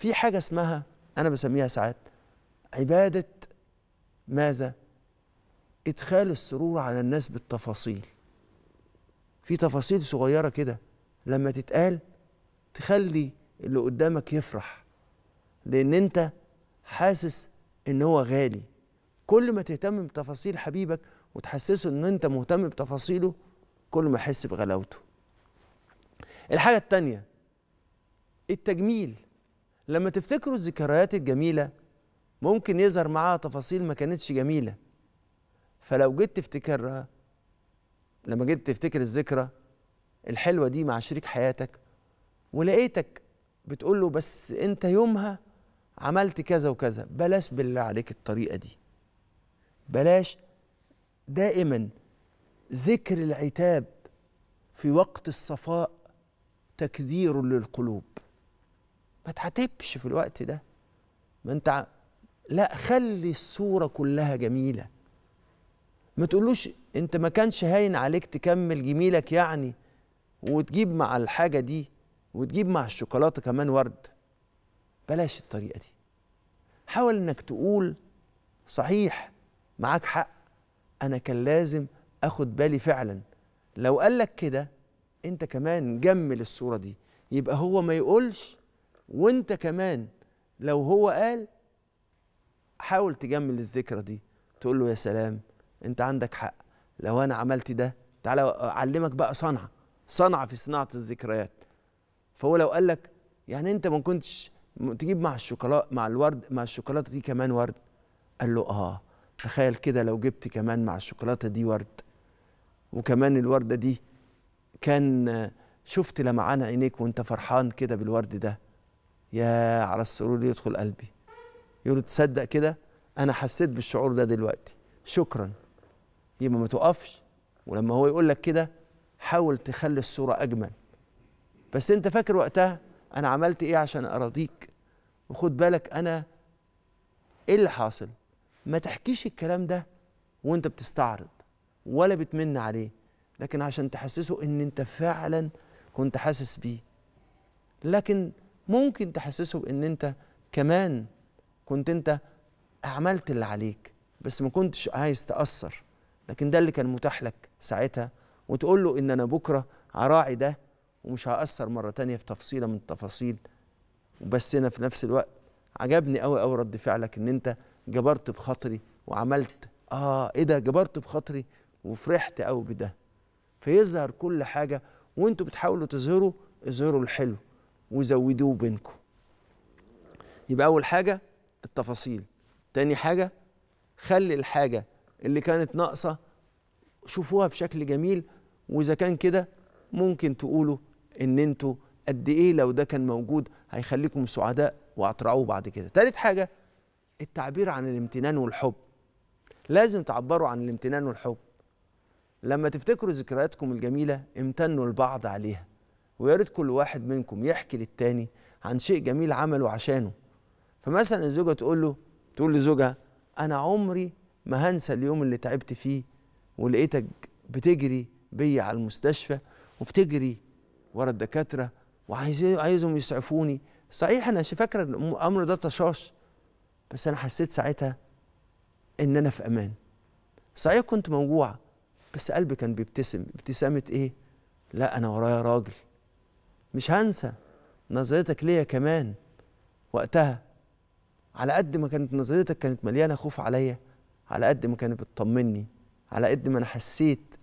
في حاجة اسمها أنا بسميها ساعات عبادة ماذا؟ إدخال السرور على الناس بالتفاصيل في تفاصيل صغيرة كده لما تتقال تخلي اللي قدامك يفرح لأن أنت حاسس إن هو غالي كل ما تهتم بتفاصيل حبيبك وتحسسه إن أنت مهتم بتفاصيله كل ما يحس بغلاوته الحاجة التانية التجميل لما تفتكروا الذكريات الجميلة ممكن يظهر معاها تفاصيل ما كانتش جميلة فلو جيت تفتكرها لما جيت تفتكر الذكرى الحلوة دي مع شريك حياتك ولقيتك بتقول له بس انت يومها عملت كذا وكذا بلاش بالله عليك الطريقة دي بلاش دائما ذكر العتاب في وقت الصفاء تكدير للقلوب ما تعاتبش في الوقت ده ما انت لا خلي الصوره كلها جميله ما تقولوش انت ما كانش هاين عليك تكمل جميلك يعني وتجيب مع الحاجه دي وتجيب مع الشوكولاته كمان ورد بلاش الطريقه دي حاول انك تقول صحيح معاك حق انا كان لازم اخد بالي فعلا لو قالك كده انت كمان جمل الصوره دي يبقى هو ما يقولش وانت كمان لو هو قال حاول تجمل الذكرى دي تقول له يا سلام انت عندك حق لو انا عملت ده تعالى اعلمك بقى صنعه صنعه في صناعه الذكريات فهو لو قال لك يعني انت ما كنتش تجيب مع الشوكولاته مع الورد مع الشوكولاته دي كمان ورد قال له اه تخيل كده لو جبت كمان مع الشوكولاته دي ورد وكمان الورده دي كان شفت لمعان عينيك وانت فرحان كده بالورد ده يا على السرور اللي يدخل قلبي يقول تصدق كده انا حسيت بالشعور ده دلوقتي شكرا يبقى ما تقفش ولما هو يقول لك كده حاول تخلي الصوره اجمل بس انت فاكر وقتها انا عملت ايه عشان اراضيك وخد بالك انا ايه اللي حاصل ما تحكيش الكلام ده وانت بتستعرض ولا بتمن عليه لكن عشان تحسسه ان انت فعلا كنت حاسس بيه لكن ممكن تحسسه بان انت كمان كنت انت عملت اللي عليك بس ما كنتش عايز تاثر لكن ده اللي كان متاح لك ساعتها وتقول له ان انا بكره هراعي ده ومش هاثر مره تانية في تفصيله من التفاصيل وبس انا في نفس الوقت عجبني قوي قوي رد فعلك ان انت جبرت بخاطري وعملت اه ايه ده جبرت بخاطري وفرحت قوي بده فيظهر كل حاجه وانتوا بتحاولوا تظهروا اظهروا الحلو وزودوه بينكم يبقى أول حاجة التفاصيل تاني حاجة خلي الحاجة اللي كانت ناقصة شوفوها بشكل جميل وإذا كان كده ممكن تقولوا إن أنتوا قد إيه لو ده كان موجود هيخليكم سعداء وهترعوه بعد كده تالت حاجة التعبير عن الامتنان والحب لازم تعبروا عن الامتنان والحب لما تفتكروا ذكرياتكم الجميلة امتنوا البعض عليها ويا ريت كل واحد منكم يحكي للتاني عن شيء جميل عمله عشانه فمثلا الزوجه تقول له تقول لزوجها انا عمري ما هنسى اليوم اللي تعبت فيه ولقيتك بتجري بيا على المستشفى وبتجري ورا الدكاتره وعايزهم يسعفوني صحيح انا فاكره الامر ده تشاش بس انا حسيت ساعتها ان انا في امان صحيح كنت موجوعه بس قلبي كان بيبتسم ابتسامه ايه لا انا ورايا راجل مش هنسى نظرتك ليا كمان وقتها على قد ما كانت نظرتك كانت مليانه خوف عليا على قد ما كانت بتطمني على قد ما انا حسيت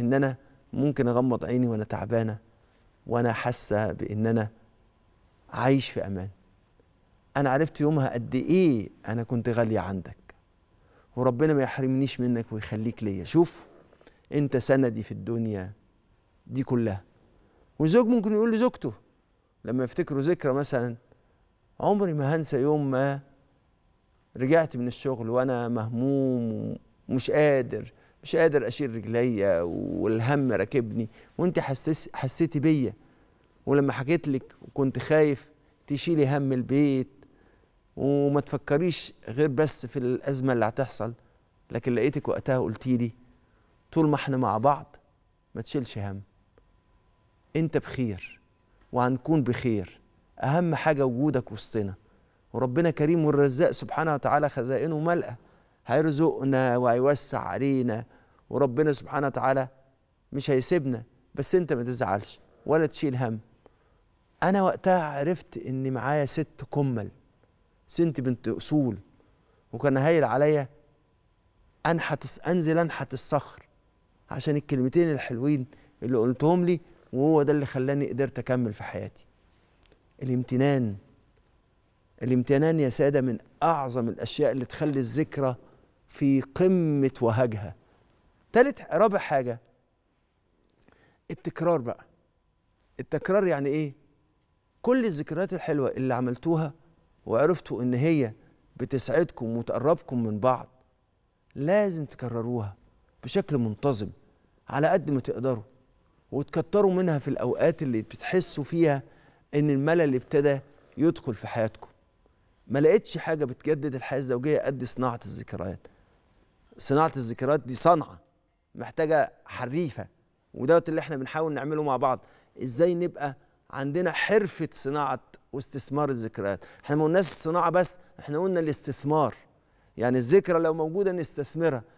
ان انا ممكن اغمض عيني وانا تعبانه وانا حاسه بان انا عايش في امان انا عرفت يومها قد ايه انا كنت غاليه عندك وربنا ما يحرمنيش منك ويخليك ليا شوف انت سندي في الدنيا دي كلها والزوج ممكن يقول لزوجته لما يفتكروا ذكرى مثلا عمري ما هنسى يوم ما رجعت من الشغل وانا مهموم ومش قادر مش قادر اشيل رجليا والهم راكبني وانت حسس حسيتي بيا ولما حكيت لك وكنت خايف تشيلي هم البيت وما تفكريش غير بس في الازمه اللي هتحصل لكن لقيتك وقتها قلتي لي طول ما احنا مع بعض ما تشيلش هم انت بخير وهنكون بخير اهم حاجه وجودك وسطنا وربنا كريم والرزاق سبحانه وتعالى خزائنه ملأى هيرزقنا وهيوسع علينا وربنا سبحانه وتعالى مش هيسيبنا بس انت ما تزعلش ولا تشيل هم انا وقتها عرفت ان معايا ست كمل ست بنت اصول وكان هايل عليا انحت انزل انحت الصخر عشان الكلمتين الحلوين اللي قلتهم لي وهو ده اللي خلاني قدرت اكمل في حياتي الامتنان الامتنان يا ساده من اعظم الاشياء اللي تخلي الذكرى في قمه وهجها تالت رابع حاجه التكرار بقى التكرار يعني ايه كل الذكريات الحلوه اللي عملتوها وعرفتوا ان هي بتسعدكم وتقربكم من بعض لازم تكرروها بشكل منتظم على قد ما تقدروا وتكتروا منها في الأوقات اللي بتحسوا فيها إن الملل ابتدى يدخل في حياتكم ما لقيتش حاجة بتجدد الحياة الزوجية قد صناعة الذكريات صناعة الذكريات دي صنعة محتاجة حريفة ودوت اللي احنا بنحاول نعمله مع بعض ازاي نبقى عندنا حرفة صناعة واستثمار الذكريات احنا ما قلناش الصناعة بس احنا قلنا الاستثمار يعني الذكرى لو موجودة نستثمرها